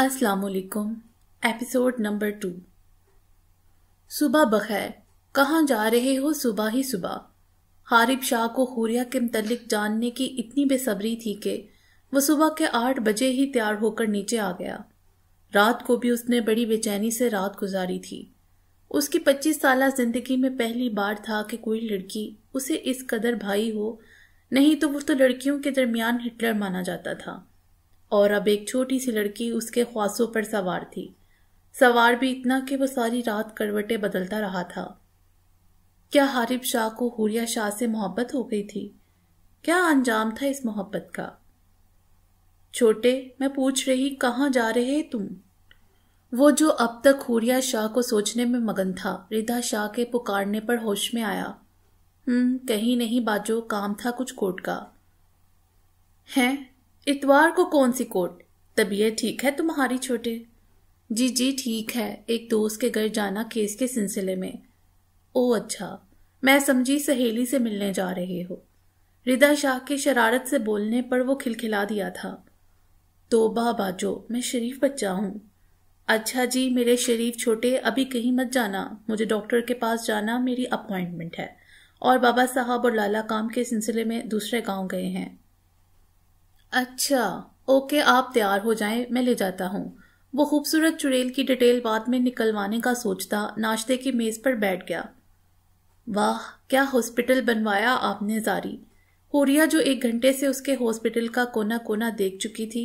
अस्सलाम episode number two सुबह बखैर कहाँ जा रहे हो सुबह ही सुबह हारिब शाह को हुरिया के मतलब जानने की इतनी बेसब्री थी कि वो सुबह के आठ बजे ही तैयार होकर नीचे आ गया रात को भी उसने बड़ी बेचैनी से रात गुजारी थी उसकी पच्चीस साल जिंदगी में पहली बार था कि कोई लड़की उसे इस कदर भाई हो नहीं तो वो तो लड़कियों के दरमियान हिटलर माना जाता था और अब एक छोटी सी लड़की उसके ख्वासों पर सवार थी सवार भी इतना कि वो सारी रात करवटें बदलता रहा था क्या हारिब शाह को हुरिया शाह से मोहब्बत हो गई थी क्या अंजाम था इस मोहब्बत का छोटे मैं पूछ रही कहाँ जा रहे तुम वो जो अब तक हुरिया शाह को सोचने में मगन था रिधा शाह के पुकारने पर होश में आया हम्म कहीं नहीं बाजो काम था कुछ कोर्ट का हैं इतवार को कौन सी कोर्ट तबीयत ठीक है तुम्हारी छोटे जी जी ठीक है एक दोस्त के घर जाना केस के सिलसिले में ओ अच्छा मैं समझी सहेली से मिलने जा रहे हो रिदा शाह के शरारत से बोलने पर वो खिलखिला दिया था तो बाजो मैं शरीफ बच्चा हूं अच्छा जी मेरे शरीफ छोटे अभी कहीं मत जाना मुझे डॉक्टर के पास जाना मेरी अपॉइंटमेंट है और बाबा साहब और लाला काम के सिलसिले में दूसरे गांव गए हैं अच्छा ओके आप तैयार हो जाएं मैं ले जाता हूँ वो खूबसूरत चुड़ैल की डिटेल बाद में निकलवाने का सोचता नाश्ते की मेज पर बैठ गया वाह क्या हॉस्पिटल बनवाया आपने जारी होरिया जो एक घंटे से उसके हॉस्पिटल का कोना कोना देख चुकी थी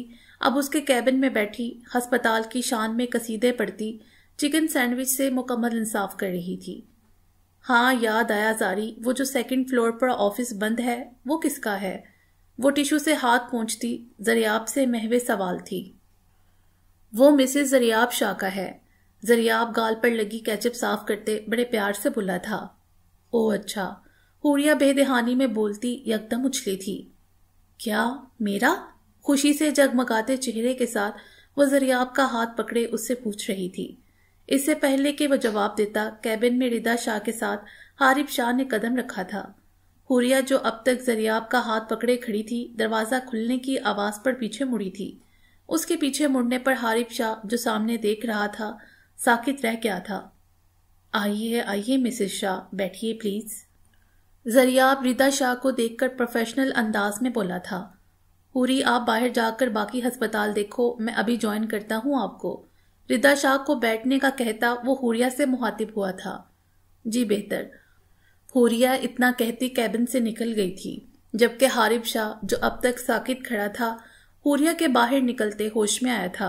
अब उसके कैबिन में बैठी हस्पताल की शान में कसीदे पड़ती चिकन सैंडविच से मुकम्मल इंसाफ कर रही थी हाँ याद आया जारी वो जो सेकंड फ्लोर पर ऑफिस बंद है वो किसका है वो टिशू से हाथ पहुंचती जरियाब से महवे सवाल थी वो मिसेज जरियाब शाह का है जरियाब गाल पर लगी कैचअप साफ करते बड़े प्यार से बोला था ओ अच्छा हुरिया बेदहानी में बोलती यकदम उछली थी क्या मेरा खुशी से जगमगाते चेहरे के साथ वो जरियाब का हाथ पकड़े उससे पूछ रही थी इससे पहले कि वह जवाब देता कैबिन में रिदा शाह के साथ हारिफ शाह ने कदम रखा था हुरिया जो अब तक जरियाब का हाथ पकड़े खड़ी थी दरवाजा खुलने की आवाज पर पीछे मुड़ी थी उसके पीछे मुड़ने पर हारिफ शाह जो सामने देख रहा था साकित रह गया था आइए आइए मिसेस शाह बैठिए प्लीज जरियाब रिदा शाह को देखकर प्रोफेशनल अंदाज में बोला था हुरी आप बाहर जाकर बाकी हस्पताल देखो मैं अभी ज्वाइन करता हूँ आपको रिदा शाह को बैठने का कहता वो हुरिया से मुहातिब हुआ था जी बेहतर होरिया इतना कहती कैबिन से निकल गई थी जबकि हारिब शाह जो अब तक साकित खड़ा था होरिया के बाहर निकलते होश में आया था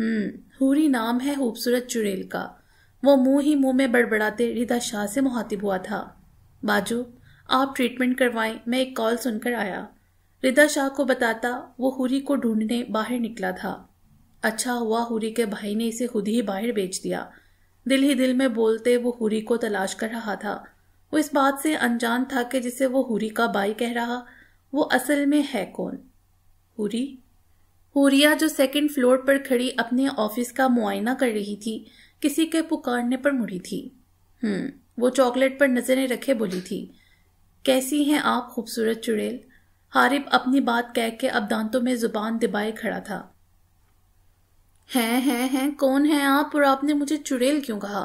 हम्म हूरी नाम है खूबसूरत चुड़ैल का वो मुंह ही मुंह में बड़बड़ाते रिदा शाह से मुहातिब हुआ था बाजू आप ट्रीटमेंट करवाएं मैं एक कॉल सुनकर आया रिदा शाह को बताता वो हुरी को ढूंढने बाहर निकला था अच्छा हुआ हुरी के भाई ने इसे खुद ही बाहर बेच दिया दिल ही दिल में बोलते वो हुरी को तलाश कर रहा था वो इस बात से अनजान था कि जिसे वो हुरी का बाई कह रहा वो असल में है कौन हुरी हुरिया जो सेकंड फ्लोर पर खड़ी अपने ऑफिस का मुआयना कर रही थी किसी के पुकारने पर मुड़ी थी हम्म वो चॉकलेट पर नजरें रखे बोली थी कैसी हैं आप खूबसूरत चुड़ैल हारिब अपनी बात कह के अब दांतों में जुबान दिबाए खड़ा था हैं हैं हैं कौन हैं आप और आपने मुझे चुड़ैल क्यों कहा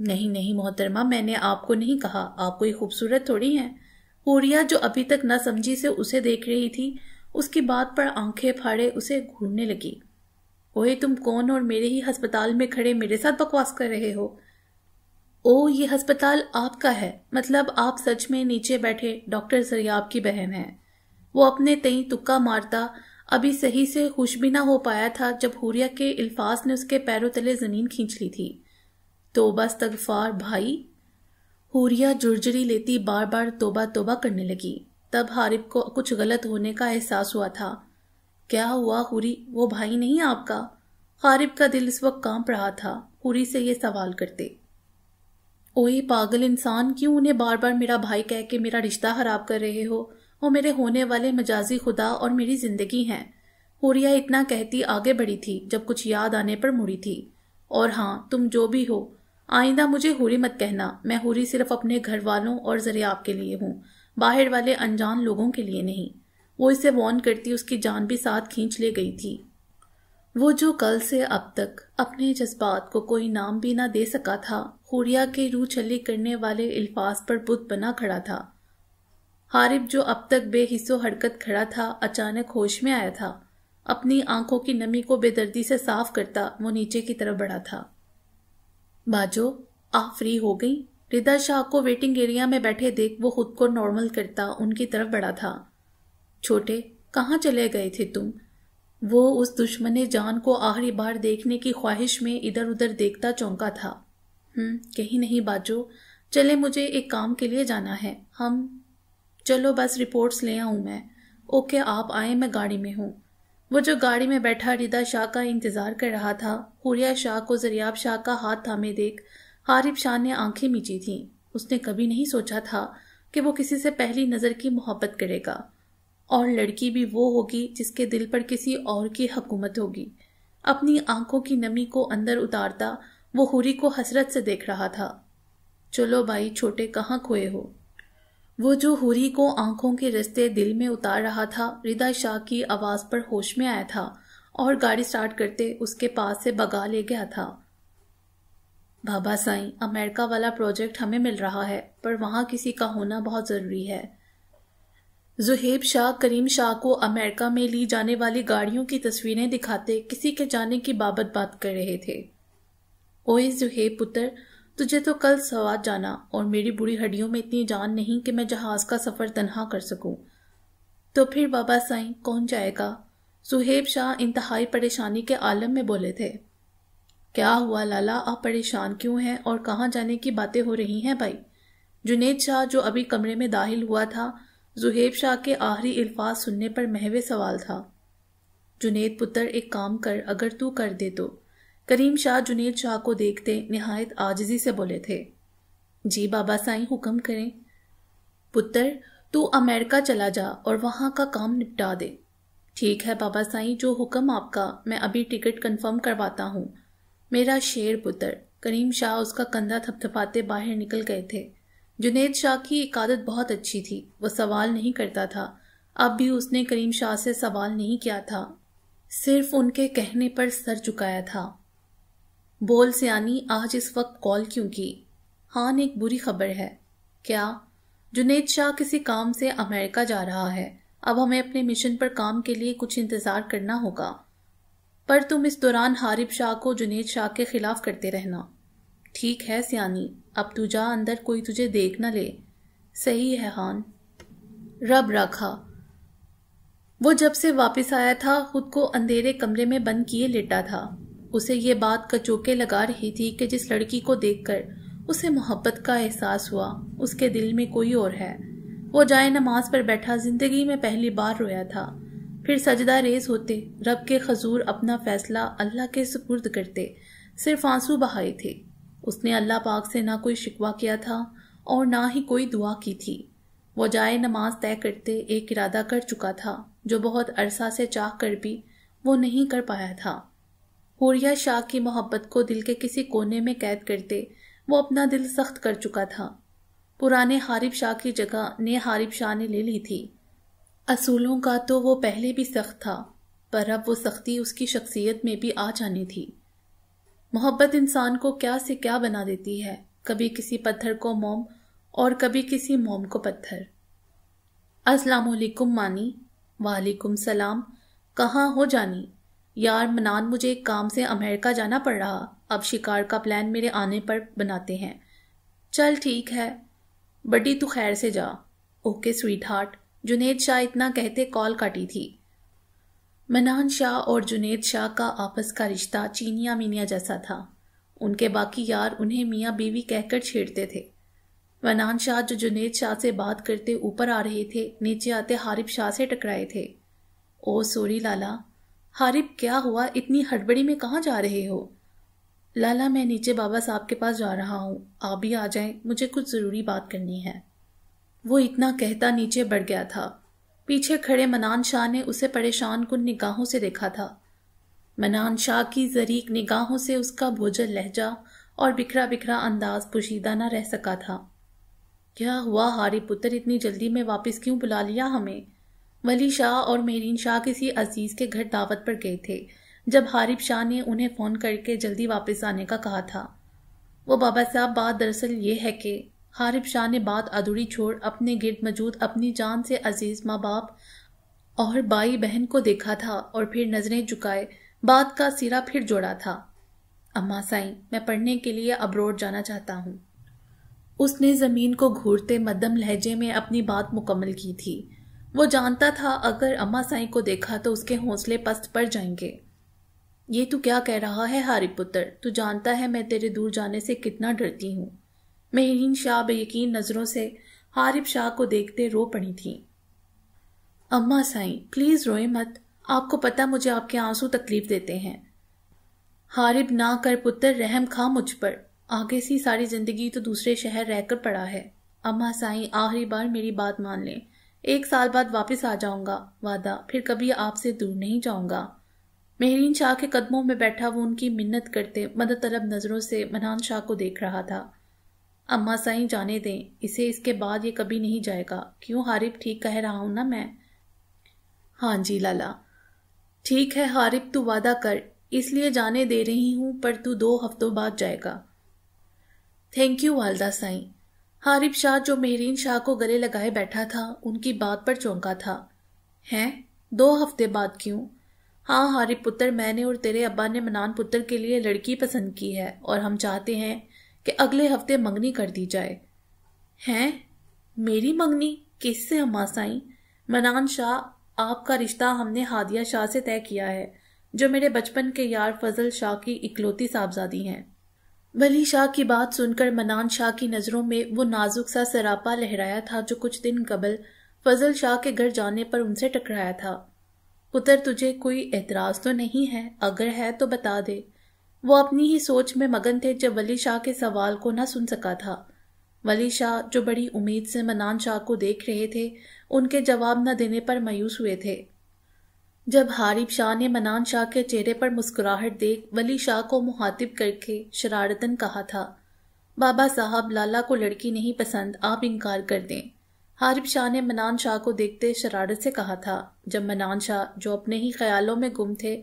नहीं नहीं मोहतरमा मैंने आपको नहीं कहा आप कोई खूबसूरत थोड़ी हैं होरिया जो अभी तक ना समझी से उसे देख रही थी उसकी बात पर आंखें फाड़े उसे घूरने लगी ओए तुम कौन और मेरे ही हस्पताल में खड़े मेरे साथ बकवास कर रहे हो ओ ये हस्पताल आपका है मतलब आप सच में नीचे बैठे डॉक्टर सरियाब की बहन है वो अपने तई तुक्का मारता अभी सही से खुश भी ना हो पाया था जब हुरिया के अल्फाज ने उसके पैरों तले जमीन खींच ली थी तोबा तगफार भाई हुरिया जुर्जरी लेती बार बार तोबा तोबा करने लगी तब हारिब को कुछ गलत होने का एहसास हुआ था क्या हुआ हुरी वो भाई नहीं आपका हारिब का दिल इस वक्त कांप रहा था हुरी से ये सवाल करते ओए पागल इंसान क्यों उन्हें बार बार मेरा भाई कह के मेरा रिश्ता खराब कर रहे हो वो मेरे होने वाले मजाजी खुदा और मेरी जिंदगी हैं हुरिया इतना कहती आगे बढ़ी थी जब कुछ याद आने पर मुड़ी थी और हाँ तुम जो भी हो आइंदा मुझे हुरी मत कहना मैं हुरी सिर्फ अपने घर वालों और जरिए आपके लिए हूँ बाहर वाले अनजान लोगों के लिए नहीं वो इसे वॉन करती उसकी जान भी साथ खींच ले गई थी वो जो कल से अब तक अपने जज्बात को कोई नाम भी ना दे सका था हुरिया के रू छली करने वाले अल्फाज पर बुत बना खड़ा था हारिब जो अब तक बेहिस्सो हरकत खड़ा था अचानक होश में आया था अपनी आंखों की नमी को बेदर्दी से साफ करता वो नीचे की तरफ बढ़ा था बाजो आप फ्री हो गई रिदा शाह को वेटिंग एरिया में बैठे देख वो खुद को नॉर्मल करता उनकी तरफ बढ़ा था छोटे कहाँ चले गए थे तुम वो उस दुश्मन जान को आखिरी बार देखने की ख्वाहिश में इधर उधर देखता चौंका था हम्म कहीं नहीं बाजो चले मुझे एक काम के लिए जाना है हम चलो बस रिपोर्ट्स ले आऊं मैं ओके आप आए मैं गाड़ी में हूँ वो जो गाड़ी में बैठा रिदा शाह का इंतजार कर रहा था हुरिया शाह को जरियाब शाह का हाथ थामे देख हारिफ शाह ने आंखें मीची थीं उसने कभी नहीं सोचा था कि वो किसी से पहली नज़र की मोहब्बत करेगा और लड़की भी वो होगी जिसके दिल पर किसी और की हकूमत होगी अपनी आंखों की नमी को अंदर उतारता वो हुरी को हसरत से देख रहा था चलो भाई छोटे कहाँ खोए हो वो जो हुरी को आंखों के रस्ते दिल में उतार रहा था रिदा शाह की आवाज पर होश में आया था और गाड़ी स्टार्ट करते उसके पास से बगा ले गया था बाबा साईं अमेरिका वाला प्रोजेक्ट हमें मिल रहा है पर वहां किसी का होना बहुत जरूरी है जुहेब शाह करीम शाह को अमेरिका में ली जाने वाली गाड़ियों की तस्वीरें दिखाते किसी के जाने की बाबत बात कर रहे थे ओए जुहेब पुत्र तुझे तो कल सवाद जाना और मेरी बुरी हड्डियों में इतनी जान नहीं कि मैं जहाज का सफ़र तनहा कर सकूं। तो फिर बाबा साई कौन जाएगा सुहेब शाह इंतहाई परेशानी के आलम में बोले थे क्या हुआ लाला आप परेशान क्यों हैं और कहाँ जाने की बातें हो रही हैं भाई जुनेद शाह जो अभी कमरे में दाखिल हुआ था जुहेब शाह के आखिरी अल्फाज सुनने पर महवे सवाल था जुनेद पुत्र एक काम कर अगर तू कर दे तो करीम शाह जुनेद शाह को देखते नहायत आजजी से बोले थे जी बाबा साई हुक्म करें पुत्र तू अमेरिका चला जा और वहाँ का काम निपटा दे ठीक है बाबा साई जो हुक्म आपका मैं अभी टिकट कंफर्म करवाता हूँ मेरा शेर पुत्र करीम शाह उसका कंधा थपथपाते बाहर निकल गए थे जुनेद शाह की एक आदत बहुत अच्छी थी वो सवाल नहीं करता था अब भी उसने करीम शाह से सवाल नहीं किया था सिर्फ उनके कहने पर सर चुकाया था बोल सियानी आज इस वक्त कॉल क्यों की हान एक बुरी खबर है क्या जुनेद शाह किसी काम से अमेरिका जा रहा है अब हमें अपने मिशन पर काम के लिए कुछ इंतजार करना होगा पर तुम इस दौरान हारिब शाह को जुनेद शाह के खिलाफ करते रहना ठीक है सियानी अब तू जा अंदर कोई तुझे देख न ले सही है हान रब रखा वो जब से वापस आया था खुद को अंधेरे कमरे में बंद किए लेटा था उसे ये बात कचोके लगा रही थी कि जिस लड़की को देखकर उसे मोहब्बत का एहसास हुआ उसके दिल में कोई और है वो जाए नमाज पर बैठा जिंदगी में पहली बार रोया था फिर सजदा रेज होते रब के खजूर अपना फैसला अल्लाह के सुपुर्द करते सिर्फ आंसू बहाए थे उसने अल्लाह पाक से ना कोई शिकवा किया था और ना ही कोई दुआ की थी वो जाए नमाज तय करते एक इरादा कर चुका था जो बहुत अरसा से चाह कर भी वो नहीं कर पाया था हुरिया शाह की मोहब्बत को दिल के किसी कोने में कैद करते वो अपना दिल सख्त कर चुका था पुराने हारिब शाह की जगह नए हारिब शाह ने ले ली थी असूलों का तो वो पहले भी सख्त था पर अब वो सख्ती उसकी शख्सियत में भी आ जानी थी मोहब्बत इंसान को क्या से क्या बना देती है कभी किसी पत्थर को मोम और कभी किसी मोम को पत्थर अस्सलाम मानी वालेकुम सलाम कहाँ हो जानी यार मनान मुझे एक काम से अमेरिका जाना पड़ रहा अब शिकार का प्लान मेरे आने पर बनाते हैं चल ठीक है बड्डी तू खैर से जा okay sweetheart Junaid Shah इतना कहते कॉल काटी थी मनान शाह और जुनेद शाह का आपस का रिश्ता चीनिया मीनिया जैसा था उनके बाकी यार उन्हें मियाँ बीवी कहकर छेड़ते थे मनान शाह जो जुनेद शाह से बात करते ऊपर आ रहे थे नीचे आते हारिफ शाह से टकराए थे ओ सोरी लाला हारिब क्या हुआ इतनी हड़बड़ी में कहाँ जा रहे हो लाला मैं नीचे बाबा साहब के पास जा रहा हूँ आप भी आ जाएं मुझे कुछ ज़रूरी बात करनी है वो इतना कहता नीचे बढ़ गया था पीछे खड़े मनान शाह ने उसे परेशान कुन निगाहों से देखा था मनान शाह की जरीक निगाहों से उसका भोजन लहजा और बिखरा बिखरा अंदाज पोशीदा न रह सका था क्या हुआ हारी पुत्र इतनी जल्दी में वापस क्यों बुला लिया हमें वली शाह और मेरीन शाह किसी अजीज़ के घर दावत पर गए थे जब हारिब शाह ने उन्हें फ़ोन करके जल्दी वापस आने का कहा था वो बाबा साहब बात दरअसल ये है कि हारिब शाह ने बात अधूरी छोड़ अपने गिरद मौजूद अपनी जान से अजीज़ माँ बाप और भाई बहन को देखा था और फिर नजरें झुकाए बात का सिरा फिर जोड़ा था अम्मा साई मैं पढ़ने के लिए अब्रोड जाना चाहता हूँ उसने ज़मीन को घूरते मदम लहजे में अपनी बात मुकम्मल की थी वो जानता था अगर अम्मा साई को देखा तो उसके हौसले पस्त पड़ जाएंगे ये तू क्या कह रहा है हारी पुत्र तू जानता है मैं तेरे दूर जाने से कितना डरती हूँ मेहरीन शाह बेयकीन नज़रों से हारिफ शाह को देखते रो पड़ी थी अम्मा साई प्लीज़ रोए मत आपको पता मुझे आपके आंसू तकलीफ देते हैं हारिब ना कर पुत्र रहम खा मुझ पर आगे सी सारी जिंदगी तो दूसरे शहर रहकर पड़ा है अम्मा साई आखिरी बार मेरी बात मान लें एक साल बाद वापस आ जाऊंगा वादा फिर कभी आपसे दूर नहीं जाऊंगा मेहरीन शाह के कदमों में बैठा वो उनकी मिन्नत करते मदद तलब नज़रों से मनहान शाह को देख रहा था अम्मा साई जाने दें इसे इसके बाद ये कभी नहीं जाएगा क्यों हारिफ ठीक कह रहा हूं ना मैं हाँ जी लाला ठीक है हारिफ तू वादा कर इसलिए जाने दे रही हूं पर तू दो हफ्तों बाद जाएगा थैंक यू वालदा साई हारिब शाह जो मेहरीन शाह को गले लगाए बैठा था उनकी बात पर चौंका था हैं दो हफ्ते बाद क्यों हाँ हारिब पुत्र मैंने और तेरे अब्बा ने मनान पुत्र के लिए लड़की पसंद की है और हम चाहते हैं कि अगले हफ्ते मंगनी कर दी जाए हैं मेरी मंगनी किससे हम आसाई मनान शाह आपका रिश्ता हमने हादिया शाह से तय किया है जो मेरे बचपन के यार फजल शाह की इकलौती साहबजादी हैं वली शाह की बात सुनकर मनान शाह की नज़रों में वो नाजुक सा सरापा लहराया था जो कुछ दिन कबल फजल शाह के घर जाने पर उनसे टकराया था पुत्र तुझे कोई एतराज़ तो नहीं है अगर है तो बता दे वो अपनी ही सोच में मगन थे जब वली शाह के सवाल को ना सुन सका था वली शाह जो बड़ी उम्मीद से मनान शाह को देख रहे थे उनके जवाब न देने पर मायूस हुए थे जब हारिब शाह ने मनान शाह के चेहरे पर मुस्कुराहट देख वली शाह को मुहातिब करके शरारतन कहा था बाबा साहब लाला को लड़की नहीं पसंद आप इनकार कर दें हारिब शाह ने मनान शाह को देखते शरारत से कहा था जब मनान शाह जो अपने ही ख्यालों में गुम थे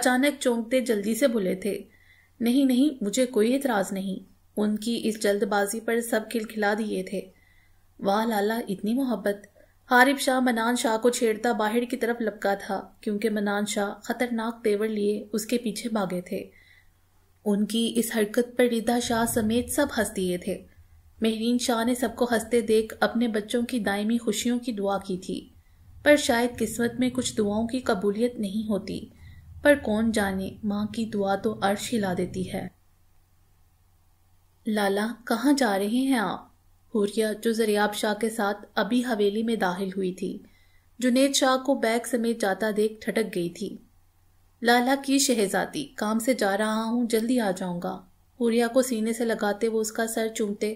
अचानक चौंकते जल्दी से बोले थे नहीं नहीं मुझे कोई एतराज़ नहीं उनकी इस जल्दबाजी पर सब खिलखिला दिए थे वाह लाला इतनी मोहब्बत हारिफ शाह मनान शाह को छेड़ता बाहर की तरफ लपका था क्योंकि मनान शाह खतरनाक तेवर लिए उसके पीछे भागे थे उनकी इस हरकत पर रिदा शाह समेत सब हंस दिए थे मेहरीन शाह ने सबको हंसते देख अपने बच्चों की दायमी खुशियों की दुआ की थी पर शायद किस्मत में कुछ दुआओं की कबूलियत नहीं होती पर कौन जाने माँ की दुआ तो अर्श हिला देती है लाला कहाँ जा रहे हैं आप हुरिया जो जरियाब शाह के साथ अभी हवेली में दाखिल हुई थी जुनेद शाह को बैग समेत जाता देख ठटक गई थी लाला की शहजादी काम से जा रहा हूं जल्दी आ जाऊंगा हुरिया को सीने से लगाते वो उसका सर चूमते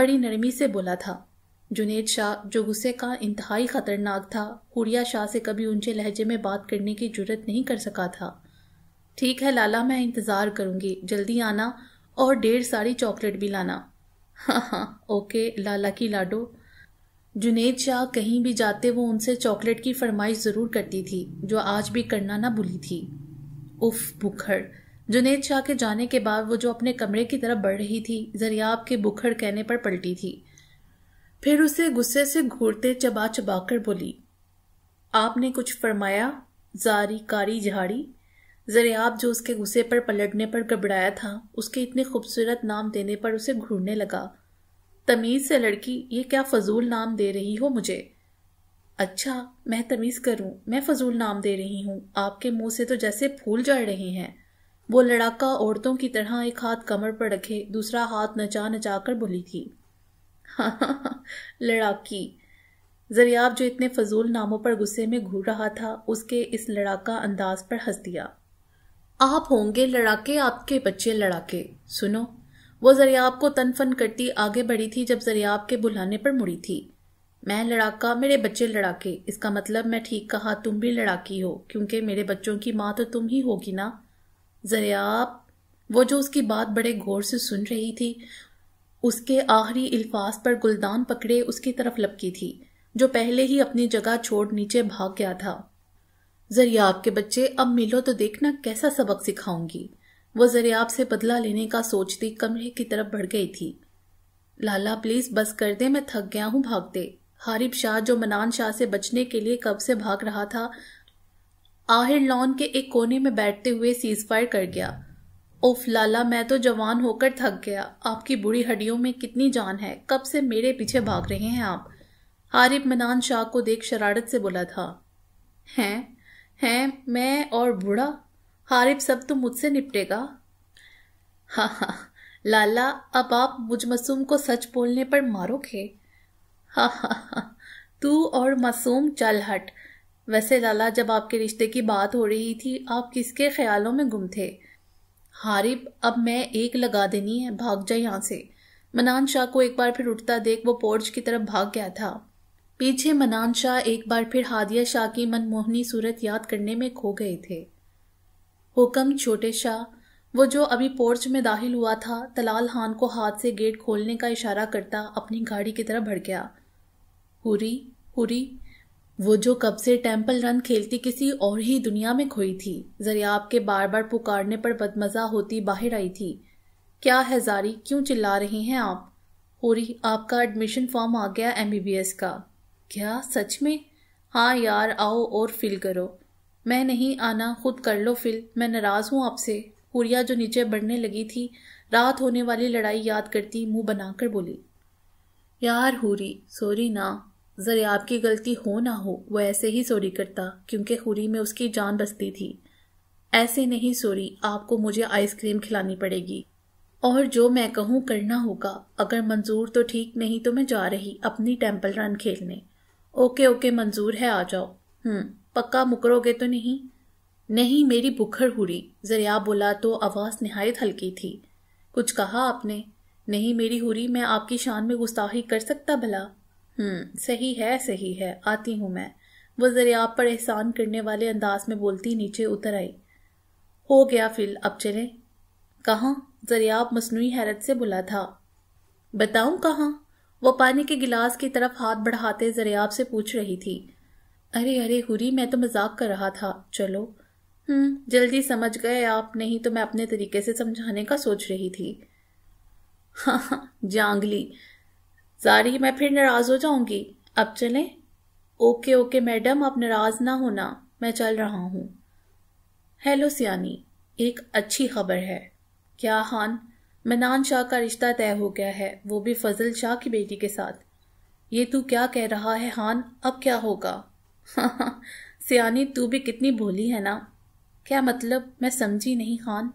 बड़ी नरमी से बोला था जुनेद शाह जो गुस्से का इंतहाई खतरनाक था हुरिया शाह से कभी ऊंचे लहजे में बात करने की जरूरत नहीं कर सका था ठीक है लाला मैं इंतज़ार करूंगी जल्दी आना और डेढ़ सारी चॉकलेट भी लाना हाँ हाँ ओके लाला की लाडो जुनेद शाह कहीं भी जाते वो उनसे चॉकलेट की फरमाइश ज़रूर करती थी जो आज भी करना ना भूली थी उफ बुखड़ जुनेद शाह के जाने के बाद वो जो अपने कमरे की तरफ बढ़ रही थी जरियाब के बुखड़ कहने पर पलटी थी फिर उसे गुस्से से घूरते चबा चबा कर बोली आपने कुछ फरमाया जारी कारी झाड़ी जरियाब जो उसके गुस्से पर पलटने पर घबराया था उसके इतने खूबसूरत नाम देने पर उसे घूरने लगा तमीज़ से लड़की ये क्या फजूल नाम दे रही हो मुझे अच्छा मैं तमीज़ करूं मैं फजूल नाम दे रही हूं आपके मुंह से तो जैसे फूल जड़ रहे हैं वो लड़ाका औरतों की तरह एक हाथ कमर पर रखे दूसरा हाथ नचा नचा कर बोली थी लड़ाकी जरियाब जो इतने फजूल नामों पर गुस्से में घूर रहा था उसके इस लड़ाका अंदाज पर हंस दिया आप होंगे लड़ाके आपके बच्चे लड़ाके सुनो वो जरियाब को तनफन करती आगे बढ़ी थी जब जरियाब के बुलाने पर मुड़ी थी मैं लड़ाका मेरे बच्चे लड़ाके इसका मतलब मैं ठीक कहा तुम भी लड़ाकी हो क्योंकि मेरे बच्चों की माँ तो तुम ही होगी ना जरियाब वो जो उसकी बात बड़े गौर से सुन रही थी उसके आखिरी अल्फाज पर गुलदान पकड़े उसकी तरफ लपकी थी जो पहले ही अपनी जगह छोड़ नीचे भाग गया था जरिया आपके बच्चे अब मिलो तो देखना कैसा सबक सिखाऊंगी वो जरियाब से बदला लेने का सोचती कमरे की तरफ बढ़ गई थी लाला प्लीज बस कर दे मैं थक गया हूँ भागते हारिब शाह जो मनान शाह से बचने के लिए कब से भाग रहा था आहिर लॉन के एक कोने में बैठते हुए सीज फायर कर गया ओफ लाला मैं तो जवान होकर थक गया आपकी बुरी हड्डियों में कितनी जान है कब से मेरे पीछे भाग रहे हैं आप हारिब मनान शाह को देख शरारत से बोला था हैं हैं मैं और बूढ़ा हारिब सब तो मुझसे निपटेगा हाँ हाँ लाला अब आप मुझ मासूम को सच बोलने पर मारोगे हाँ हाँ हाँ तू और मासूम चल हट वैसे लाला जब आपके रिश्ते की बात हो रही थी आप किसके ख्यालों में गुम थे हारिब अब मैं एक लगा देनी है भाग जा यहाँ से मनान शाह को एक बार फिर उठता देख वो पोर्च की तरफ भाग गया था पीछे मनान शाह एक बार फिर हादिया शाह की मनमोहनी सूरत याद करने में खो गए थे हुक्म छोटे शाह वो जो अभी पोर्च में दाखिल हुआ था तलाल खान को हाथ से गेट खोलने का इशारा करता अपनी गाड़ी की तरह भड़ गया हुरी हुरी वो जो कब से टेम्पल रन खेलती किसी और ही दुनिया में खोई थी जरियाब के बार बार पुकारने पर बदमजा होती बाहर आई थी क्या है जारी क्यों चिल्ला रही हैं आप हुरी आपका एडमिशन फॉर्म आ गया एमबीबीएस का क्या सच में हाँ यार आओ और फिल करो मैं नहीं आना खुद कर लो फिल मैं नाराज़ हूँ आपसे हुरिया जो नीचे बढ़ने लगी थी रात होने वाली लड़ाई याद करती मुंह बनाकर बोली यार हुरी सॉरी ना जरे आपकी गलती हो ना हो वो ऐसे ही सॉरी करता क्योंकि हुरी में उसकी जान बसती थी ऐसे नहीं सॉरी आपको मुझे आइसक्रीम खिलानी पड़ेगी और जो मैं कहूँ करना होगा अगर मंजूर तो ठीक नहीं तो मैं जा रही अपनी टेम्पल रन खेलने ओके ओके मंजूर है आ जाओ हम्म पक्का मुकरोगे तो नहीं नहीं मेरी बुखर हुरी जरिया बोला तो आवाज़ नहायत हल्की थी कुछ कहा आपने नहीं मेरी हुरी मैं आपकी शान में गुस्ताही कर सकता भला हम्म सही है सही है आती हूँ मैं वो जरियाब पर एहसान करने वाले अंदाज में बोलती नीचे उतर आई हो गया फिल अब चले कहा जरियाब मसनू हैरत से बुला था बताऊं कहाँ वो पानी के गिलास की तरफ हाथ बढ़ाते जरियाब से पूछ रही थी अरे अरे हुरी मैं तो मजाक कर रहा था चलो हम्म जल्दी समझ गए आप नहीं तो मैं अपने तरीके से समझाने का सोच रही थी हाँ हाँ जांगली सारी मैं फिर नाराज हो जाऊंगी अब चलें ओके ओके मैडम आप नाराज ना होना मैं चल रहा हूं हेलो सियानी एक अच्छी खबर है क्या हान मनान शाह का रिश्ता तय हो गया है वो भी फजल शाह की बेटी के साथ ये तू क्या कह रहा है हान अब क्या होगा सियानी तू भी कितनी भोली है ना क्या मतलब मैं समझी नहीं खान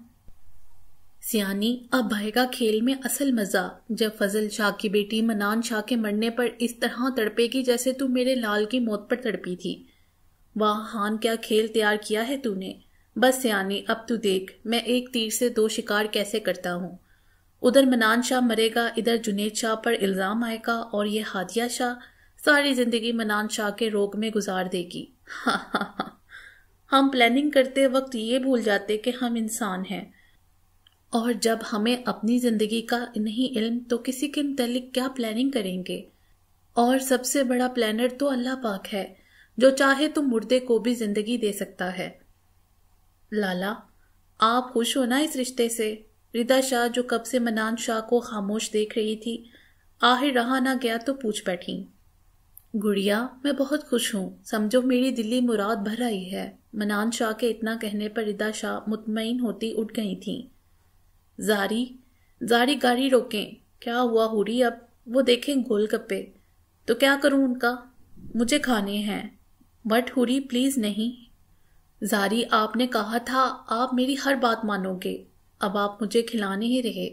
सियानी अब भयगा खेल में असल मजा जब फजल शाह की बेटी मनान शाह के मरने पर इस तरह तड़पेगी जैसे तू मेरे लाल की मौत पर तड़पी थी वाह हान क्या खेल तैयार किया है तूने बस सियानी अब तू देख मैं एक तीर से दो शिकार कैसे करता हूँ उधर मनान शाह मरेगा इधर जुनेद शाह पर इल्ज़ाम आएगा और ये हादिया शाह सारी ज़िंदगी मनान शाह के रोग में गुजार देगी हम प्लानिंग करते वक्त ये भूल जाते कि हम इंसान हैं और जब हमें अपनी ज़िंदगी का नहीं इल्म तो किसी के मुतालिक क्या प्लानिंग करेंगे और सबसे बड़ा प्लानर तो अल्लाह पाक है जो चाहे तो मुर्दे को भी ज़िंदगी दे सकता है लाला आप खुश हो ना इस रिश्ते से रिदा शाह जो कब से मनान शाह को खामोश देख रही थी आहिर रहा ना गया तो पूछ बैठी गुड़िया मैं बहुत खुश हूँ समझो मेरी दिल्ली मुराद भर आई है मनान शाह के इतना कहने पर रिदा शाह मुतमिन होती उठ गई थी जारी जारी गाड़ी रोकें क्या हुआ हुरी अब वो देखें गोल गप्पे तो क्या करूँ उनका मुझे खाने हैं बट हुरी प्लीज़ नहीं जारी आपने कहा था आप मेरी हर बात मानोगे अब आप मुझे खिलाने ही रहे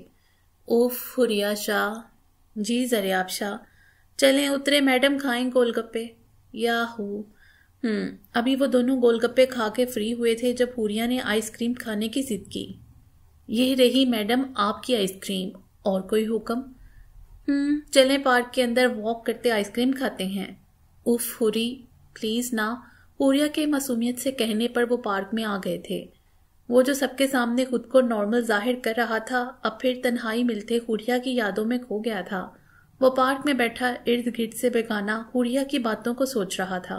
ओफ हुरिया शाह जी जरियाब शाह चलें उतरे मैडम खाएं गोलगप्पे या हो हम्म, अभी वो दोनों गोलगप्पे खा के फ्री हुए थे जब हुरिया ने आइसक्रीम खाने की जिद की ये रही मैडम आपकी आइसक्रीम और कोई हुक्म हम्म, चलें पार्क के अंदर वॉक करते आइसक्रीम खाते हैं उफ हुरी प्लीज़ ना हुरिया के मासूमियत से कहने पर वो पार्क में आ गए थे वो जो सबके सामने खुद को नॉर्मल जाहिर कर रहा था अब फिर तन्हाई मिलते हुरिया की यादों में खो गया था वो पार्क में बैठा इर्द गिर्द से बेगाना हुरिया की बातों को सोच रहा था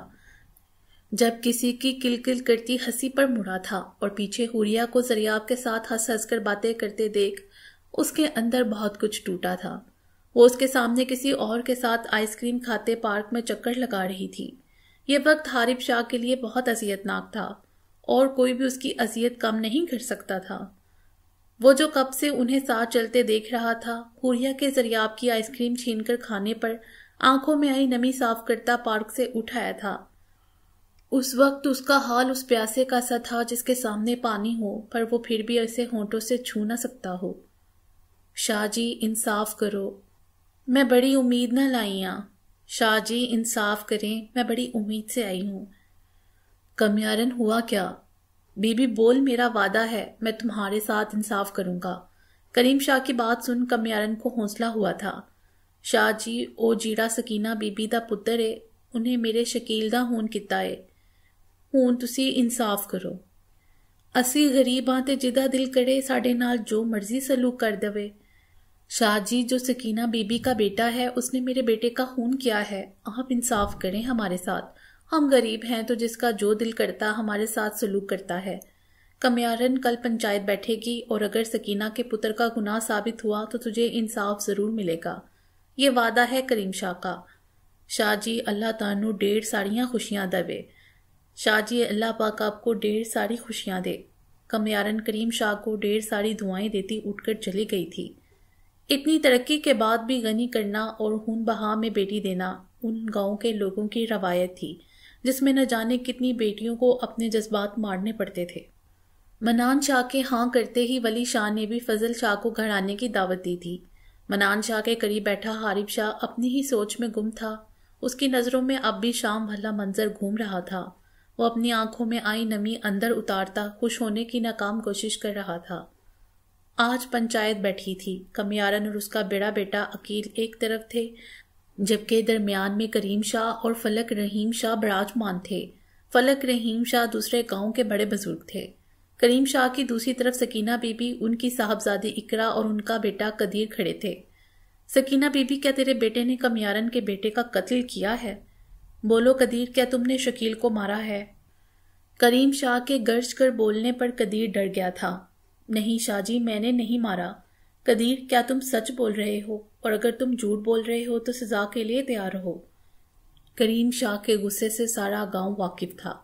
जब किसी की किलकिल करती हंसी पर मुड़ा था और पीछे हुरिया को जरियाब के साथ हंस हंस कर बातें करते देख उसके अंदर बहुत कुछ टूटा था वो उसके सामने किसी और के साथ आइसक्रीम खाते पार्क में चक्कर लगा रही थी ये वक्त हारिफ शाह के लिए बहुत अजियतनाक था और कोई भी उसकी अजियत कम नहीं कर सकता था वो जो कब से उन्हें साथ चलते देख रहा था कुरिया के जरियाब की आइसक्रीम छीनकर खाने पर आंखों में आई नमी साफ करता पार्क से उठाया था उस वक्त उसका हाल उस प्यासे का सा था जिसके सामने पानी हो पर वो फिर भी ऐसे होंठों से छू ना सकता हो शाहजी इंसाफ करो मैं बड़ी उम्मीद न लाइया शाहजी इंसाफ करें मैं बड़ी उम्मीद से आई हूं कमियारन हुआ क्या बीबी बोल मेरा वादा है मैं तुम्हारे साथ इंसाफ करूंगा करीम शाह की बात सुन कमियारन को हौसला हुआ था शाह जी ओ जीड़ा सकीना बीबी का पुत्र है उन्हें मेरे शकील का हून किता है हून इंसाफ करो असी गरीब हाँ तो जिदा दिल करे ਸਾਡੇ नाल जो मर्जी सलूक कर दे शाह जी जो सकीना बीबी का बेटा है उसने मेरे बेटे का खून किया है आप इंसाफ करें हमारे साथ हम गरीब हैं तो जिसका जो दिल करता हमारे साथ सलूक करता है कमियारन कल पंचायत बैठेगी और अगर सकीना के पुत्र का गुनाह साबित हुआ तो तुझे इंसाफ ज़रूर मिलेगा ये वादा है करीम शाह का शाहजी अल्लाह तानू डेढ़ सारियाँ खुशियाँ दबे शाहजी अल्लाह पाक आपको डेढ़ सारी खुशियाँ दे कमियारन करीम शाह को डेढ़ सारी दुआएं देती उठकर चली गई थी इतनी तरक्की के बाद भी गनी करना और खून बहा में बेटी देना उन गांव के लोगों की रवायत थी जिसमें न जाने कितनी बेटियों को अपने जज्बात मारने पड़ते थे मनान शाह के हाँ करते ही वली शाह ने भी फजल शाह को घर आने की दावत दी थी मनान शाह के करीब बैठा हारिफ शाह अपनी ही सोच में गुम था उसकी नज़रों में अब भी शाम भला मंजर घूम रहा था वो अपनी आंखों में आई नमी अंदर उतारता खुश होने की नाकाम कोशिश कर रहा था आज पंचायत बैठी थी कमियारन और उसका बेड़ा बेटा अकील एक तरफ थे जबकि दरमियान में करीम शाह और फलक रहीम शाह बराजमान थे फलक रहीम शाह दूसरे गांव के बड़े बुजुर्ग थे करीम शाह की दूसरी तरफ सकीना बीबी उनकी साहबजादी इकरा और उनका बेटा कदीर खड़े थे सकीना बीबी क्या तेरे बेटे ने कमियारन के बेटे का कत्ल किया है बोलो कदीर क्या तुमने शकील को मारा है करीम शाह के गर्ज कर बोलने पर कदीर डर गया था नहीं शाहजी मैंने नहीं मारा कदीर क्या तुम सच बोल रहे हो और अगर तुम झूठ बोल रहे हो तो सजा के लिए तैयार रहो करीम शाह के गुस्से से सारा गांव वाकिफ था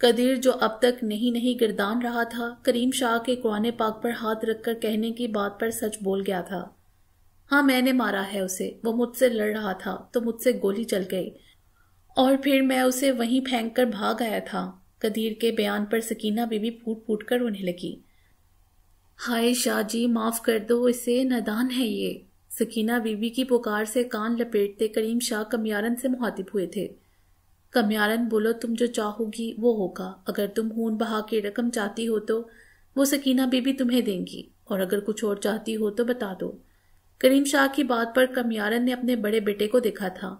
कदीर जो अब तक नहीं नहीं गिरदान रहा था करीम शाह के कुरान पाक पर हाथ रखकर कहने की बात पर सच बोल गया था हाँ मैंने मारा है उसे वो मुझसे लड़ रहा था तो मुझसे गोली चल गई और फिर मैं उसे वहीं फेंक कर भाग आया था कदीर के बयान पर सकीना बीबी फूट फूट कर रोने लगी हाय शाह जी माफ कर दो इसे नदान है ये सकीना बीबी की पुकार से कान लपेटते करीम शाह कमियारन से मुहातिब हुए थे कमियारन बोलो तुम जो चाहोगी वो होगा अगर तुम खून बहा के रकम चाहती हो तो वो सकीना बीबी तुम्हें देंगी और अगर कुछ और चाहती हो तो बता दो करीम शाह की बात पर कमियारन ने अपने बड़े बेटे को देखा था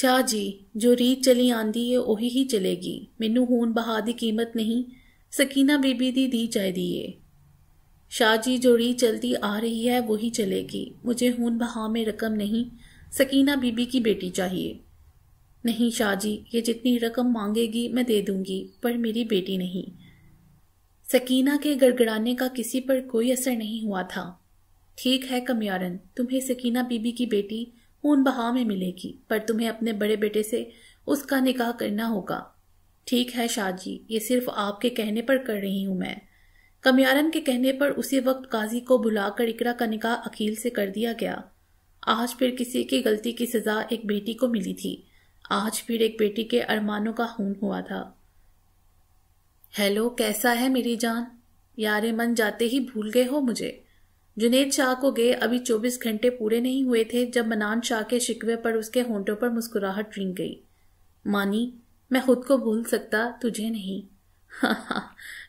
शाह जी जो रीत चली आंदी है ओही ही चलेगी मैनू खून बहा की कीमत नहीं सकीना बीबी दी दी जाए दी शाहजी जोड़ी चलती आ रही है वही चलेगी मुझे हून बहा में रकम नहीं सकीना बीबी की बेटी चाहिए नहीं शाहजी ये जितनी रकम मांगेगी मैं दे दूंगी पर मेरी बेटी नहीं सकीना के गड़गड़ाने का किसी पर कोई असर नहीं हुआ था ठीक है कमियारन तुम्हें सकीना बीबी की बेटी हून बहा में मिलेगी पर तुम्हें अपने बड़े बेटे से उसका निकाह करना होगा ठीक है शाहजी ये सिर्फ आपके कहने पर कर रही हूं मैं कमियारन के कहने पर उसी वक्त काजी को बुलाकर इकरा का निकाह अकील से कर दिया गया आज फिर किसी की गलती की सजा एक बेटी को मिली थी आज फिर एक बेटी के अरमानों का खून हुआ था हेलो कैसा है मेरी जान यारे मन जाते ही भूल गए हो मुझे जुनेद शाह को गए अभी चौबीस घंटे पूरे नहीं हुए थे जब मनान शाह के शिकवे पर उसके होंठों पर मुस्कुराहट रिंग गई मानी मैं खुद को भूल सकता तुझे नहीं हाँ हाँ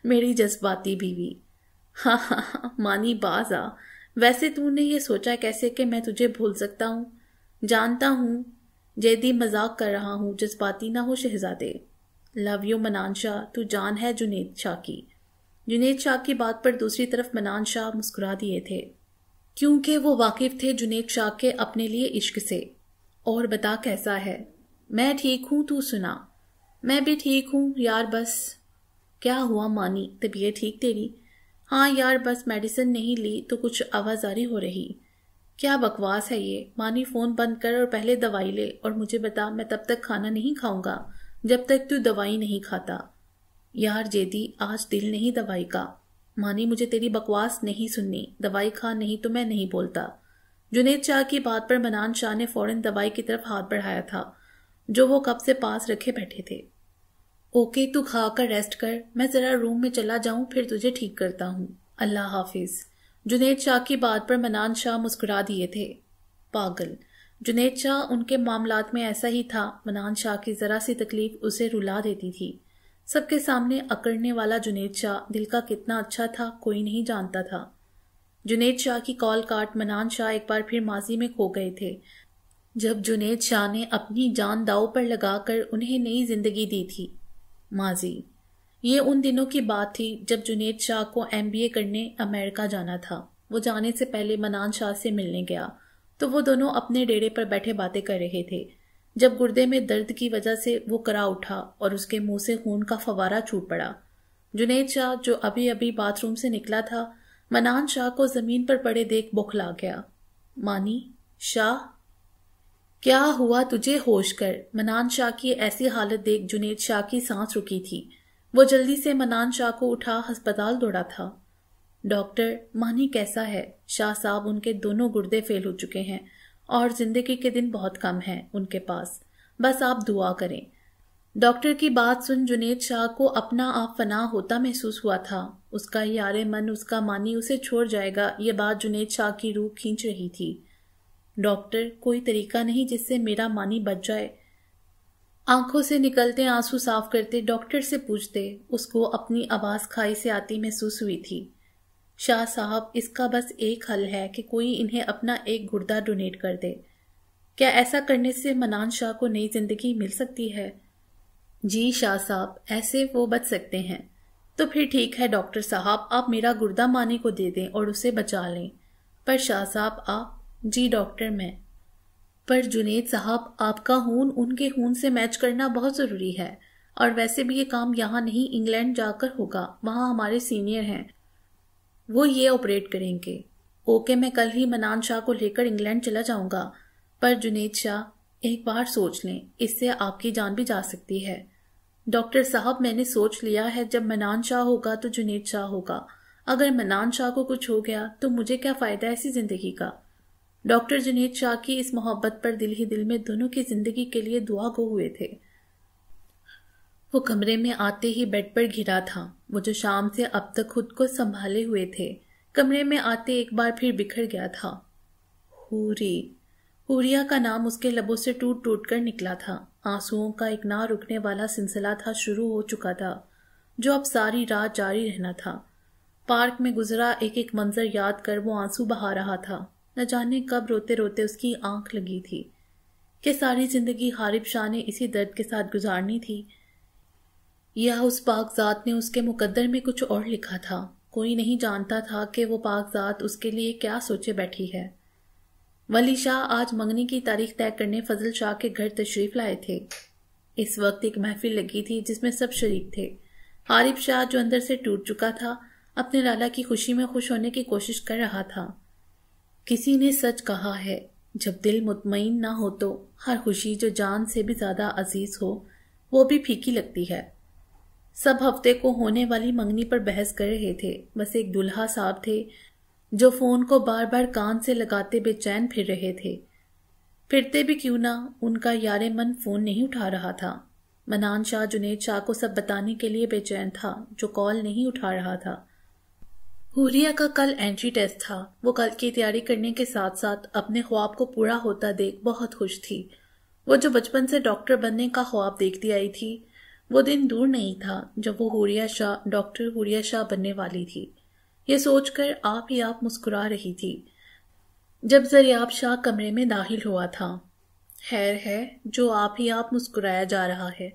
मेरी जज्बाती बीवी हाँ हाँ हाँ मानी बाज आ वैसे तूने ये सोचा कैसे कि मैं तुझे भूल सकता हूँ जानता हूँ जैदी मजाक कर रहा हूँ जज्बाती ना हो शहजादे लव यू मनान शाह तू जान है जुनेद शाह की जुनेद शाह की बात पर दूसरी तरफ मनान शाह मुस्कुरा दिए थे क्योंकि वो वाकिफ थे जुनेद शाह के अपने लिए इश्क से और बता कैसा है मैं ठीक हूँ तू सुना मैं भी ठीक हूँ यार बस क्या हुआ मानी तबीयत ठीक तेरी हाँ यार बस मेडिसिन नहीं ली तो कुछ आवाजारी हो रही क्या बकवास है ये मानी फ़ोन बंद कर और पहले दवाई ले और मुझे बता मैं तब तक खाना नहीं खाऊंगा जब तक तू दवाई नहीं खाता यार जेदी आज दिल नहीं दवाई का मानी मुझे तेरी बकवास नहीं सुननी दवाई खा नहीं तो मैं नहीं बोलता जुनेद शाह की बात पर मनान शाह ने फौरन दवाई की तरफ हाथ बढ़ाया था जो वो कब से पास रखे बैठे थे ओके तू खा कर रेस्ट कर मैं जरा रूम में चला जाऊं फिर तुझे ठीक करता हूँ अल्लाह हाफिज जुनेद शाह की बात पर मनान शाह मुस्कुरा दिए थे पागल जुनेद शाह उनके मामला में ऐसा ही था मनान शाह की जरा सी तकलीफ उसे रुला देती थी सबके सामने अकड़ने वाला जुनेद शाह दिल का कितना अच्छा था कोई नहीं जानता था जुनेद शाह की कॉल काट मनान शाह एक बार फिर माजी में खो गए थे जब जुनेद शाह ने अपनी जान दाव पर लगाकर उन्हें नई जिंदगी दी थी माजी ये उन दिनों की बात थी जब जुनेद शाह को एमबीए करने अमेरिका जाना था वो जाने से पहले मनान शाह से मिलने गया तो वो दोनों अपने डेरे पर बैठे बातें कर रहे थे जब गुर्दे में दर्द की वजह से वो करा उठा और उसके मुंह से खून का फवारा छूट पड़ा जुनेद शाह जो अभी अभी बाथरूम से निकला था मनान शाह को जमीन पर पड़े देख बौखला गया मानी शाह क्या हुआ तुझे होश कर मनान शाह की ऐसी हालत देख जुनेद शाह की सांस रुकी थी वो जल्दी से मनान शाह को उठा अस्पताल दौड़ा था डॉक्टर मानी कैसा है शाह साहब उनके दोनों गुर्दे फेल हो चुके हैं और जिंदगी के दिन बहुत कम हैं उनके पास बस आप दुआ करें डॉक्टर की बात सुन जुनेद शाह को अपना आप फना होता महसूस हुआ था उसका यारे मन उसका मानी उसे छोड़ जाएगा ये बात जुनेद शाह की रूह खींच रही थी डॉक्टर कोई तरीका नहीं जिससे मेरा मानी बच जाए आंखों से निकलते आंसू साफ करते डॉक्टर से पूछते उसको अपनी आवाज़ खाई से आती महसूस हुई थी शाह साहब इसका बस एक हल है कि कोई इन्हें अपना एक गुर्दा डोनेट कर दे क्या ऐसा करने से मनान शाह को नई जिंदगी मिल सकती है जी शाह साहब ऐसे वो बच सकते हैं तो फिर ठीक है डॉक्टर साहब आप मेरा गुर्दा मानी को दे दें और उसे बचा लें पर शाह साहब आप जी डॉक्टर मैं पर जुनेद साहब आपका खून उनके खून से मैच करना बहुत ज़रूरी है और वैसे भी ये काम यहाँ नहीं इंग्लैंड जाकर होगा वहां हमारे सीनियर हैं वो ये ऑपरेट करेंगे ओके मैं कल ही मनान शाह को लेकर इंग्लैंड चला जाऊंगा पर जुनेद शाह एक बार सोच लें इससे आपकी जान भी जा सकती है डॉक्टर साहब मैंने सोच लिया है जब मनान शाह होगा तो जुनेद शाह होगा अगर मनान शाह को कुछ हो गया तो मुझे क्या फ़ायदा है ऐसी ज़िंदगी का डॉक्टर जुनेद शाह की इस मोहब्बत पर दिल ही दिल में दोनों की जिंदगी के लिए दुआ गो हुए थे वो कमरे में आते ही बेड पर घिरा था वो जो शाम से अब तक खुद को संभाले हुए थे कमरे में आते एक बार फिर बिखर गया था हूरी हूरिया का नाम उसके लबों से टूट टूट कर निकला था आंसुओं का एक ना रुकने वाला सिलसिला था शुरू हो चुका था जो अब सारी रात जारी रहना था पार्क में गुजरा एक एक मंजर याद कर वो आंसू बहा रहा था न जाने कब रोते रोते उसकी आंख लगी थी कि सारी जिंदगी हारिब शाह ने इसी दर्द के साथ गुजारनी थी यह उस पागजात ने उसके मुकद्दर में कुछ और लिखा था कोई नहीं जानता था कि वो पागजात उसके लिए क्या सोचे बैठी है वली शाह आज मंगनी की तारीख तय करने फजल शाह के घर तशरीफ लाए थे इस वक्त एक महफिल लगी थी जिसमें सब शरीक थे हारिब शाह जो अंदर से टूट चुका था अपने लाला की खुशी में खुश होने की कोशिश कर रहा था किसी ने सच कहा है जब दिल मुतमिन ना हो तो हर खुशी जो जान से भी ज़्यादा अजीज हो वो भी फीकी लगती है सब हफ्ते को होने वाली मंगनी पर बहस कर रहे थे बस एक दुल्हा साहब थे जो फ़ोन को बार बार कान से लगाते बेचैन फिर रहे थे फिरते भी क्यों ना उनका यार मन फ़ोन नहीं उठा रहा था मनान शाह जुनेद शाह को सब बताने के लिए बेचैन था जो कॉल नहीं उठा रहा था हुरिया का कल एंट्री टेस्ट था वो कल की तैयारी करने के साथ साथ अपने ख्वाब को पूरा होता देख बहुत खुश थी वो जो बचपन से डॉक्टर बनने का ख्वाब देखती आई थी वो दिन दूर नहीं था जब वो हुरिया शाह डॉक्टर हुरिया शाह बनने वाली थी ये सोचकर आप ही आप मुस्कुरा रही थी जब जरियाब शाह कमरे में दाखिल हुआ था खैर है जो आप ही आप मुस्कुराया जा रहा है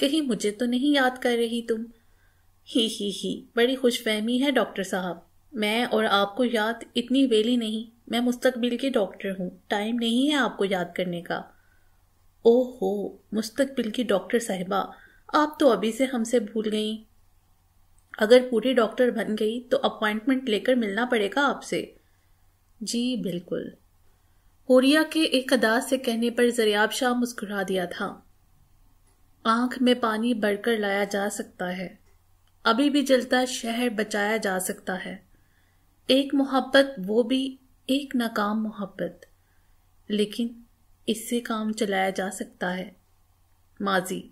कहीं मुझे तो नहीं याद कर रही तुम ही ही ही बड़ी खुशफहमी है डॉक्टर साहब मैं और आपको याद इतनी वेली नहीं मैं मुस्तकबिल के डॉक्टर हूँ टाइम नहीं है आपको याद करने का ओहो मुस्तकबिल की डॉक्टर साहिबा आप तो अभी से हमसे भूल गई अगर पूरी डॉक्टर बन गई तो अपॉइंटमेंट लेकर मिलना पड़ेगा आपसे जी बिल्कुल होरिया के एक अदाज से कहने पर जरियाब शाह मुस्कुरा दिया था आंख में पानी भरकर लाया जा सकता है अभी भी जलता शहर बचाया जा सकता है एक मोहब्बत वो भी एक नाकाम मोहब्बत लेकिन इससे काम चलाया जा सकता है माजी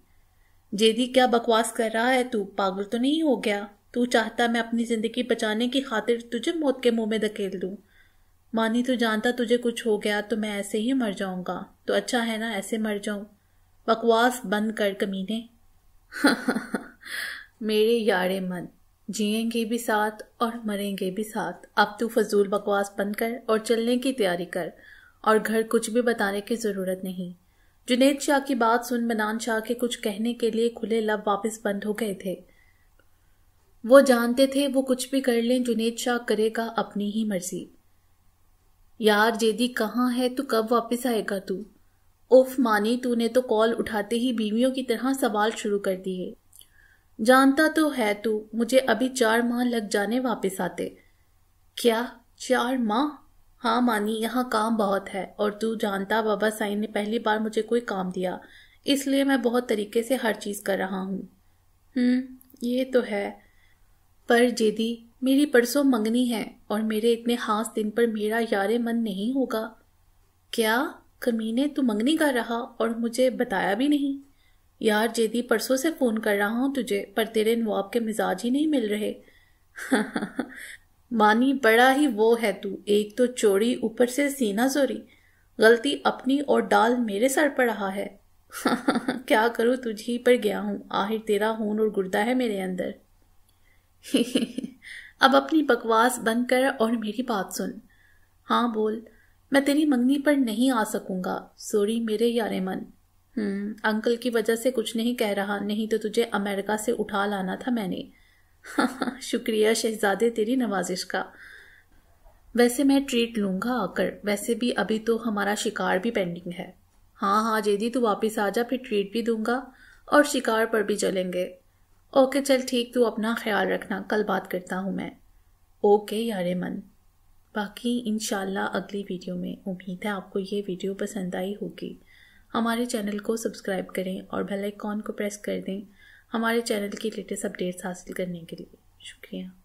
जेदी क्या बकवास कर रहा है तू पागल तो नहीं हो गया तू चाहता मैं अपनी जिंदगी बचाने की खातिर तुझे मौत के मुंह में धकेल दू मानी तो जानता तुझे कुछ हो गया तो मैं ऐसे ही मर जाऊंगा तो अच्छा है ना ऐसे मर जाऊं बकवास बंद कर कमीने मेरे यारे मन जिएंगे भी साथ और मरेंगे भी साथ अब तू फजूल बकवास बंद कर और चलने की तैयारी कर और घर कुछ भी बताने की ज़रूरत नहीं जुनेद शाह की बात सुन मनान शाह के कुछ कहने के लिए खुले लब वापस बंद हो गए थे वो जानते थे वो कुछ भी कर लें जुनेद शाह करेगा अपनी ही मर्जी यार जेदी कहाँ है तो कब वापस आएगा तू उफ मानी तूने तो कॉल उठाते ही बीवियों की तरह सवाल शुरू कर दिए जानता तो है तू मुझे अभी चार माह लग जाने वापस आते क्या चार माह हाँ मानी यहाँ काम बहुत है और तू जानता बाबा साईं ने पहली बार मुझे कोई काम दिया इसलिए मैं बहुत तरीके से हर चीज़ कर रहा हूँ हम्म, ये तो है पर जेदी मेरी परसों मंगनी है और मेरे इतने खास दिन पर मेरा यारे मन नहीं होगा क्या कमीने तू मंगनी कर रहा और मुझे बताया भी नहीं यार जेदी परसों से फ़ोन कर रहा हूँ तुझे पर तेरे नवाब के मिजाज ही नहीं मिल रहे मानी बड़ा ही वो है तू एक तो चोरी ऊपर से सीना जोरी गलती अपनी और डाल मेरे सर पर रहा है क्या करूँ तुझी पर गया हूँ आहिर तेरा खून और गुर्दा है मेरे अंदर अब अपनी बकवास बंद कर और मेरी बात सुन हाँ बोल मैं तेरी मंगनी पर नहीं आ सकूंगा सॉरी मेरे यारे मन हम्म, अंकल की वजह से कुछ नहीं कह रहा नहीं तो तुझे अमेरिका से उठा लाना था मैंने शुक्रिया शहजादे तेरी नवाजिश का वैसे मैं ट्रीट लूंगा आकर वैसे भी अभी तो हमारा शिकार भी पेंडिंग है हाँ हाँ जेदी तू वापस आ जा फिर ट्रीट भी दूंगा और शिकार पर भी चलेंगे ओके चल ठीक तू अपना ख्याल रखना कल बात करता हूँ मैं ओके यारे मन बाकी इन अगली वीडियो में उम्मीद है आपको ये वीडियो पसंद आई होगी हमारे चैनल को सब्सक्राइब करें और बेल आइकॉन को प्रेस कर दें हमारे चैनल की लेटेस्ट अपडेट्स हासिल करने के लिए शुक्रिया